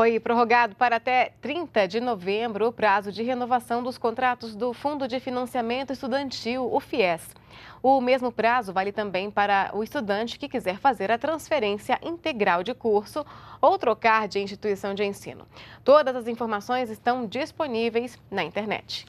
Foi prorrogado para até 30 de novembro o prazo de renovação dos contratos do Fundo de Financiamento Estudantil, o FIES. O mesmo prazo vale também para o estudante que quiser fazer a transferência integral de curso ou trocar de instituição de ensino. Todas as informações estão disponíveis na internet.